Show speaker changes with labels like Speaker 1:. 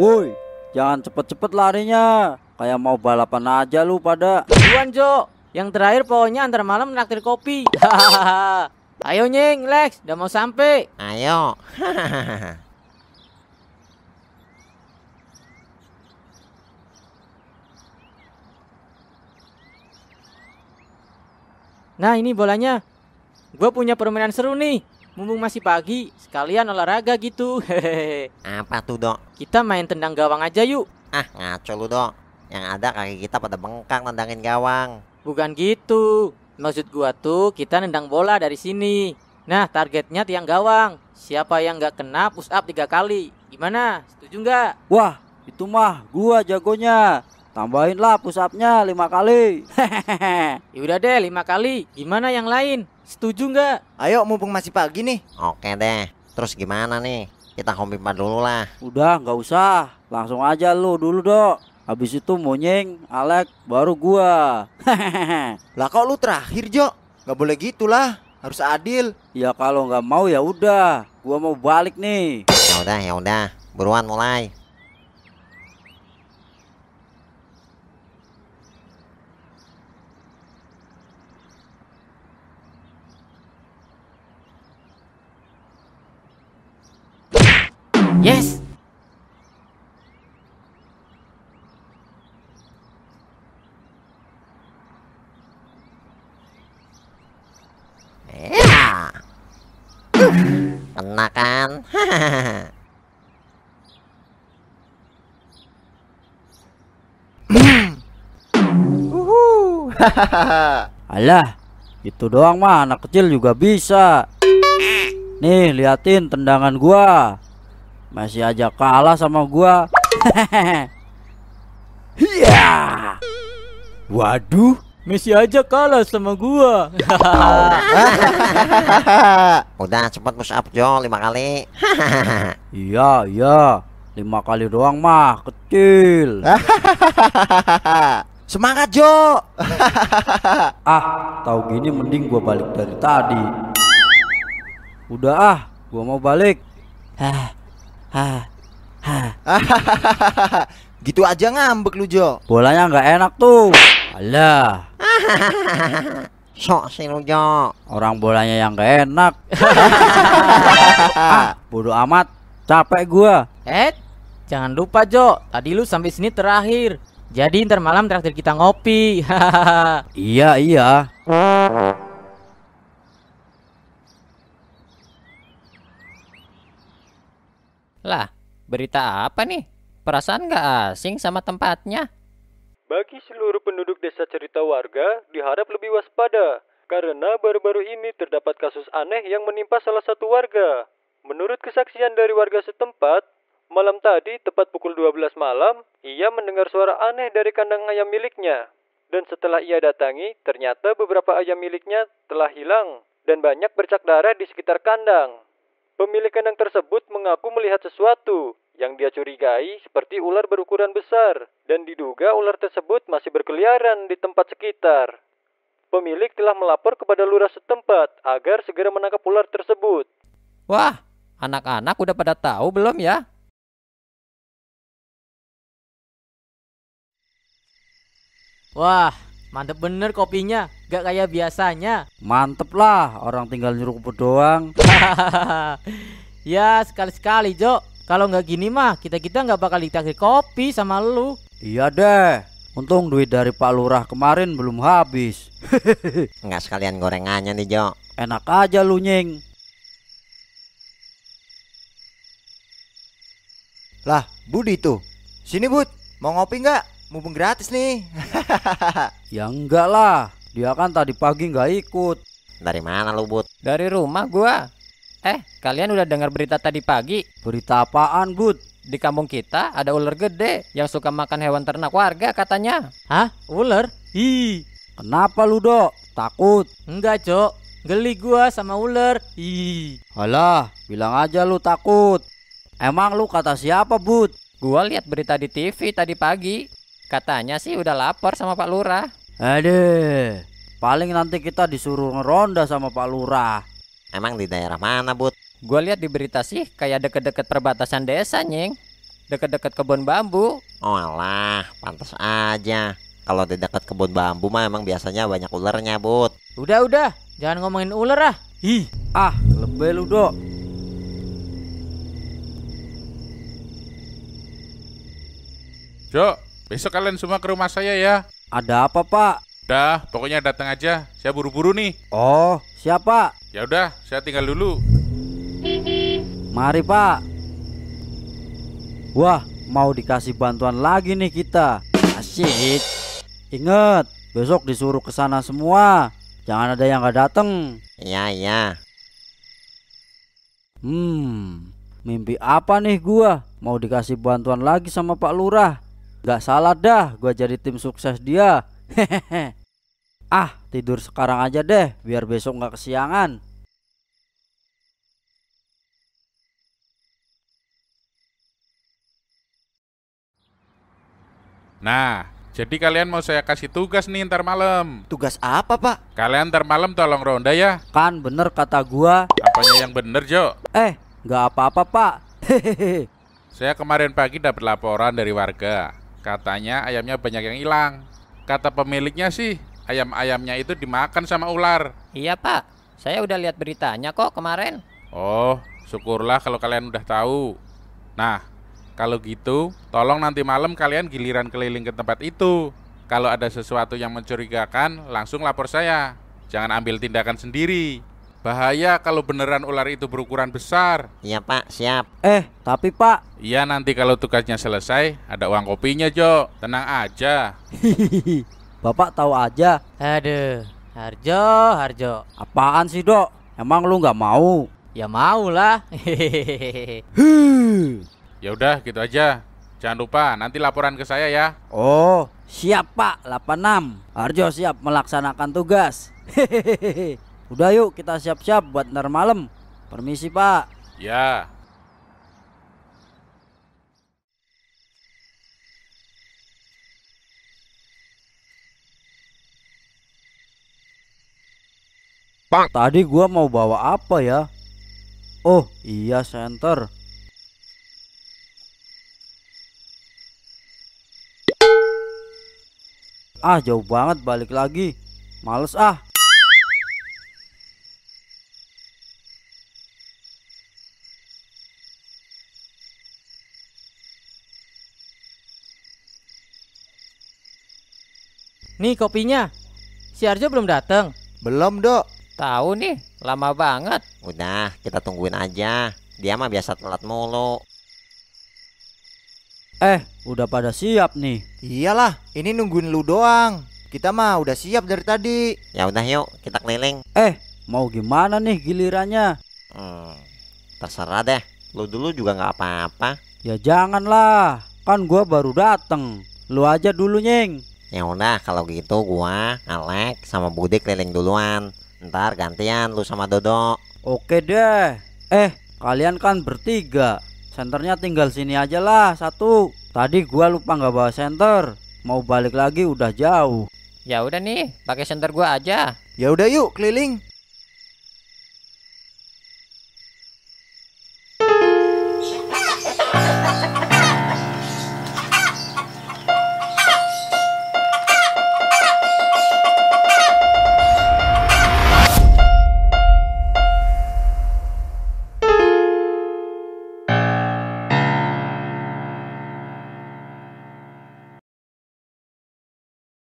Speaker 1: Woi, jangan cepet-cepet larinya. Kayak mau balapan aja lu pada. Buan
Speaker 2: Jo, yang terakhir pokoknya antar malam traktir kopi. Ayo Nying, Lex, udah mau sampai. Ayo. nah ini bolanya. Gue punya permainan seru nih mumpung masih pagi, sekalian olahraga gitu. Hehehe.
Speaker 3: Apa tuh, Dok?
Speaker 2: Kita main tendang gawang aja yuk. Ah, ngaco lu, Dok. Yang ada kaki kita pada bengkak nendangin gawang. Bukan gitu. Maksud gua tuh kita nendang bola dari sini. Nah, targetnya tiang gawang. Siapa yang nggak kena push up tiga kali? Gimana? Setuju nggak?
Speaker 1: Wah, itu mah gua jagonya. Tambahin lah pusapnya lima kali.
Speaker 2: Hehehe. Yaudah deh lima kali. Gimana yang lain? Setuju nggak?
Speaker 1: Ayo mumpung masih pagi nih. Oke deh. Terus gimana nih? Kita hompimpa dulu lah. Udah nggak usah. Langsung aja lu dulu dok. Habis itu Monyeng, Alek, baru gua. Hehehe. lah kok lu terakhir Jo? Gak boleh gitulah. Harus adil. Ya kalau nggak mau ya udah. Gua mau balik nih. Ya
Speaker 3: udah ya udah. Buruan mulai. Yes. Ya. Kena kan?
Speaker 1: Alah, itu doang mah anak kecil juga bisa. Nih, liatin tendangan gua. Masih aja kalah sama gua.
Speaker 2: Iya. Waduh, Masih aja kalah sama gua.
Speaker 1: Udah cepet push up Jo, lima kali. iya, iya. Lima kali doang mah, kecil. Semangat Jo. ah, tau gini mending gua balik dari tadi. Udah ah, gua mau balik. Eh, hah, gitu aja ngambek lu Jo bolanya nggak enak tuh alah sok sih lu Jo orang bolanya yang nggak enak
Speaker 2: ah, bodoh amat capek gua eh jangan lupa Jo tadi lu sampai sini terakhir jadi ntar malam terakhir kita ngopi.
Speaker 1: iya iya.
Speaker 3: Lah, berita apa nih? Perasaan gak asing sama tempatnya. Bagi seluruh penduduk desa cerita warga, diharap lebih waspada. Karena baru-baru ini terdapat kasus aneh yang menimpa salah satu warga. Menurut kesaksian dari warga setempat, malam tadi tepat pukul 12 malam, ia mendengar suara aneh dari kandang ayam miliknya. Dan setelah ia datangi, ternyata beberapa ayam miliknya telah hilang dan banyak bercak darah di sekitar kandang. Pemilik kandang tersebut mengaku melihat sesuatu yang dia curigai seperti ular berukuran besar dan diduga ular tersebut masih berkeliaran di tempat sekitar. Pemilik telah melapor kepada lurah setempat agar segera menangkap ular tersebut. Wah, anak-anak udah pada tahu belum ya?
Speaker 2: Wah, Mantep bener kopinya, gak kayak biasanya.
Speaker 1: Mantep lah, orang tinggal nyuruh kopi doang.
Speaker 2: ya sekali-sekali Jo, kalau nggak gini mah kita-kita nggak bakal ditagih kopi sama lu.
Speaker 1: Iya deh, untung duit dari Pak Lurah kemarin belum habis. nggak sekalian gorengannya nih Jo. Enak aja lu nying.
Speaker 3: Lah, Budi tuh. Sini Bud, mau ngopi nggak? mumpung gratis nih. ya enggak lah, dia kan tadi pagi nggak ikut. Dari mana lu, but Dari rumah gua. Eh, kalian udah dengar berita tadi pagi? Berita apaan, Bud? Di kampung kita
Speaker 2: ada ular gede yang suka makan hewan ternak warga katanya. Hah? Ular? hi Kenapa lu, Dok? Takut? Enggak, Cok. Geli gua sama ular. hi,
Speaker 1: Alah, bilang aja lu takut. Emang lu kata siapa, but Gua
Speaker 3: lihat berita di TV tadi pagi. Katanya sih udah lapor sama Pak Lurah.
Speaker 1: Aduh, paling nanti kita disuruh ngeronda sama Pak Lurah. Emang di daerah
Speaker 3: mana, Bud? Gua lihat di berita sih kayak deket-deket perbatasan desa, Nying. Deket-deket
Speaker 2: kebun bambu.
Speaker 3: Oh alah, pantas aja. Kalau di dekat kebun bambu mah emang biasanya banyak ularnya, Bud.
Speaker 2: Udah, udah. Jangan ngomongin ular ah. Ih, ah, lebay
Speaker 4: lu, Dok. Cok, Besok kalian semua ke rumah saya ya. Ada apa, Pak? Dah, pokoknya datang aja. Saya buru-buru nih.
Speaker 1: Oh, siapa?
Speaker 4: Ya udah, saya tinggal dulu.
Speaker 1: Mari, Pak. Wah, mau dikasih bantuan lagi nih kita. Asik. Ingat, besok disuruh ke sana semua. Jangan ada yang gak datang. Iya, iya. Hmm, mimpi apa nih gua? Mau dikasih bantuan lagi sama Pak Lurah. Gak salah dah gue jadi tim sukses dia. Hehehe. ah, tidur sekarang aja deh biar besok gak kesiangan.
Speaker 4: Nah, jadi kalian mau saya kasih tugas nih ntar malam. Tugas apa, Pak? Kalian ntar malam tolong ronda ya. Kan bener kata gua. Apanya yang bener, Jo? Eh, nggak apa-apa, Pak. Hehehe. Saya kemarin pagi dapat laporan dari warga Katanya ayamnya banyak yang hilang. Kata pemiliknya sih, ayam-ayamnya itu dimakan sama ular. Iya,
Speaker 3: Pak. Saya udah lihat beritanya kok kemarin.
Speaker 4: Oh, syukurlah kalau kalian udah tahu. Nah, kalau gitu, tolong nanti malam kalian giliran keliling ke tempat itu. Kalau ada sesuatu yang mencurigakan, langsung lapor saya. Jangan ambil tindakan sendiri. Bahaya kalau beneran ular itu berukuran besar. Iya pak, siap.
Speaker 1: Eh, tapi pak.
Speaker 4: Iya nanti kalau tugasnya selesai, ada uang kopinya Jo. Tenang aja.
Speaker 1: Bapak tahu aja. Aduh, Harjo, Harjo. Apaan sih dok? Emang lu nggak mau?
Speaker 4: Ya mau lah. ya udah gitu aja. Jangan lupa nanti laporan ke saya ya.
Speaker 1: Oh, siap Pak 86. Harjo siap melaksanakan tugas. Hehehe. Udah yuk kita siap-siap buat ntar malam. Permisi pak. Ya. Pak. Tadi gua mau bawa apa ya? Oh iya senter. Ah jauh banget balik lagi. Males ah.
Speaker 2: Nih kopinya.
Speaker 3: Si Arjo belum datang. Belum, Dok. Tahu nih, lama banget. Udah, kita tungguin aja. Dia mah biasa telat mulu.
Speaker 1: Eh, udah pada siap nih. Iyalah, ini nungguin lu doang. Kita mah udah siap dari tadi. Ya udah yuk, kita keliling. Eh, mau gimana nih gilirannya? Hmm, terserah deh. Lu dulu juga nggak apa-apa. Ya janganlah, kan gua baru dateng. Lu aja dulu, Nying.
Speaker 3: Ya udah kalau gitu gua,
Speaker 1: Alex sama Budi keliling duluan. Ntar gantian lu sama Dodo. Oke deh. Eh, kalian kan bertiga. Senternya tinggal sini aja lah satu. Tadi gua lupa nggak bawa senter. Mau balik lagi udah jauh. Ya udah nih,
Speaker 3: pakai senter gua aja. Ya udah yuk keliling.